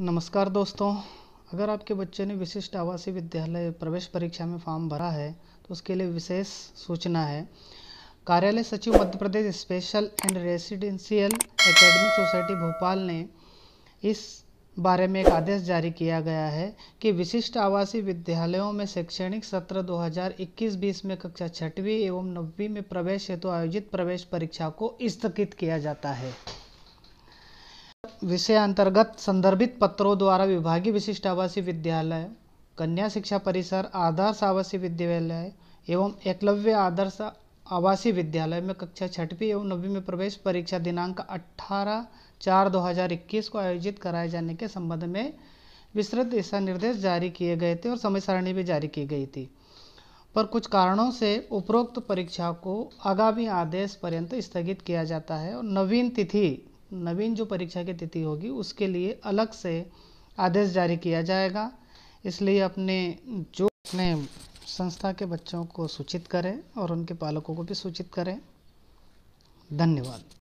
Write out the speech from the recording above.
नमस्कार दोस्तों अगर आपके बच्चे ने विशिष्ट आवासीय विद्यालय प्रवेश परीक्षा में फॉर्म भरा है तो उसके लिए विशेष सूचना है कार्यालय सचिव Madhya Pradesh special and residential academic society Bhopal ने इस बारे में एक आदेश जारी किया गया है कि विशिष्ट आवासीय विद्यालयों में शैक्षणिक सत्र 2021-20 में कक्षा छठवीं एवं नवीं में प्रवेश हेतु तो आयोजित प्रवेश परीक्षा को स्थगित किया जाता है विषय अंतर्गत संदर्भित पत्रों द्वारा विभागीय विशिष्ट आवासीय विद्यालय कन्या शिक्षा परिसर आदर्श आवासीय विद्यालय एवं एकलव्य आदर्श आवासीय विद्यालय में कक्षा छठवीं एवं नवीं में प्रवेश परीक्षा दिनांक 18 चार 2021 को आयोजित कराए जाने के संबंध में विस्तृत दिशा निर्देश जारी किए गए थे और समय सारणी भी जारी की गई थी पर कुछ कारणों से उपरोक्त परीक्षा को आगामी आदेश पर्यंत स्थगित किया जाता है और नवीन तिथि नवीन जो परीक्षा की तिथि होगी उसके लिए अलग से आदेश जारी किया जाएगा इसलिए अपने जो अपने संस्था के बच्चों को सूचित करें और उनके पालकों को भी सूचित करें धन्यवाद